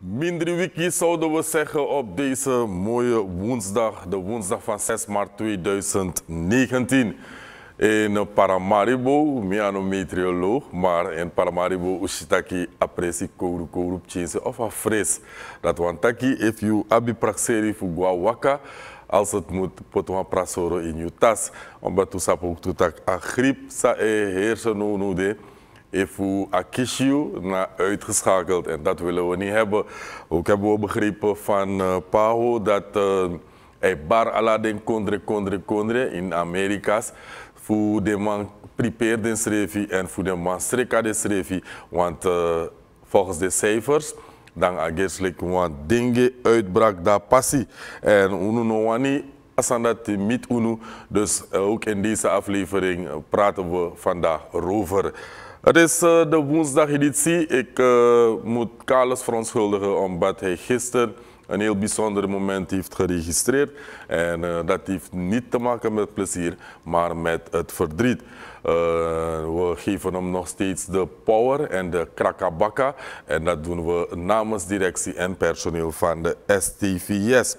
Minder Wiki zouden we zeggen op deze mooie woensdag, de woensdag van 6 maart 2019. In Paramaribo, een meteoroloog, maar in Paramaribo usitaki apresi kouru kouru chinse of afres. Dat wantaki if you abi praxeri fu Guawaka, als het moet potwan prasoro in je tas. Omdat we ook een a griep sa e nu no de. Ifu Akishio na uitgeschakeld. En dat willen we niet hebben. Ook hebben we begrepen van uh, eh, Paho dat uh, bar Aladdin kondre kondre kondre in Amerika's. Voor de man prepared schreef en voor de man streka schreef Want uh, volgens de cijfers dan ageslik want dengue uitbraak daar passie. En unu no wani asandat mit unu. Dus uh, ook in deze aflevering praten we vandaag over. Het is eh, de woensdageditie. Ik eh, moet Carlos verontschuldigen omdat hij gisteren een heel bijzonder moment heeft geregistreerd. En eh, dat heeft niet te maken met plezier, maar met het verdriet. we geven hem nog steeds de power en de krakabakka. En dat doen we namens directie en personeel van de STVS.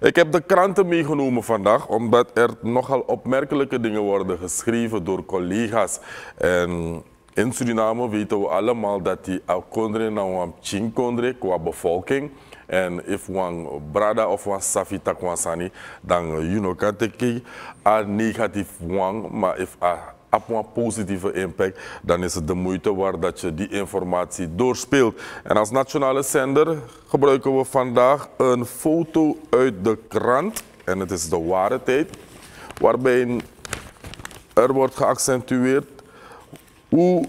Ik heb de kranten meegenomen vandaag omdat er nogal opmerkelijke dingen worden geschreven door collega's. En in Suriname weten we allemaal dat die afkondre na nou een chinkondre qua bevolking. En if wang brada of one safita kwansani, dan you know, kateki, a negatief wang, maar if a op een positieve impact, dan is het de moeite waard dat je die informatie doorspeelt. En als nationale zender gebruiken we vandaag een foto uit de krant, en het is de ware tijd, waarbij er wordt geaccentueerd hoe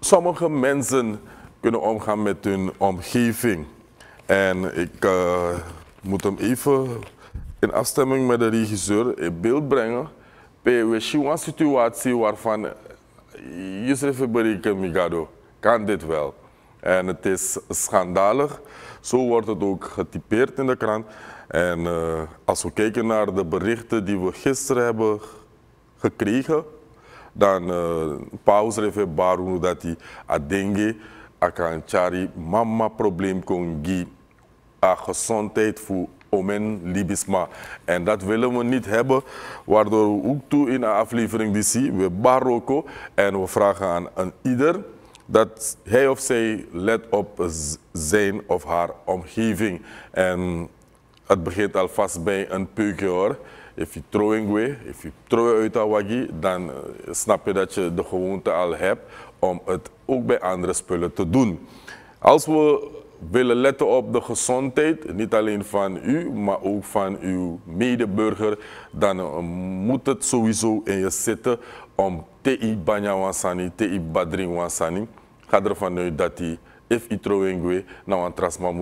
sommige mensen kunnen omgaan met hun omgeving. En ik eh, moet hem even in afstemming met de regisseur in beeld brengen. Bij een situatie waarvan Yusuf Berike Migado kan dit wel. En het is schandalig. Zo wordt het ook getypeerd in de krant. En eh, als we kijken naar de berichten die we gisteren hebben gekregen, dan eh, paus refe barunu hij a dengue a kan chari mama probleem kon gi a gezondheid voor omen libisma. En dat willen we niet hebben, waardoor we ook toe in de aflevering die zie, we baroko en we vragen aan, een ieder dat hij of zij let op zijn of haar omgeving. En het begint alvast bij een peukje hoor if je throwing way, if je throw uit awagi, dan eh, snap je dat je de gewoonte al hebt om het ook bij andere spullen te doen. Als we willen letten op de gezondheid, niet alleen van u, maar ook van uw medeburger, dan eh, moet het sowieso in je zitten om te banyawansani, te wansani. Ga ervan uit dat hij, if i trouwengwe, nou een trasma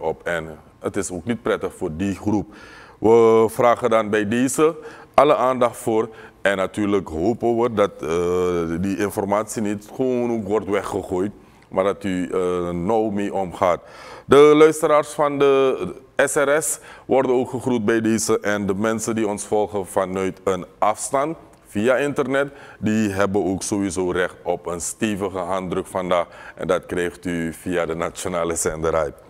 op en het is ook niet prettig voor die groep. We vragen dan bij deze alle aandacht voor. En natuurlijk hopen we dat eh, die informatie niet gewoon ook wordt weggegooid. Maar dat u uh, nauw mee omgaat. De luisteraars van de SRS worden ook gegroet bij deze. En de mensen die ons volgen vanuit een afstand via internet, die hebben ook sowieso recht op een stevige handdruk vandaag. En dat krijgt u via de nationale zender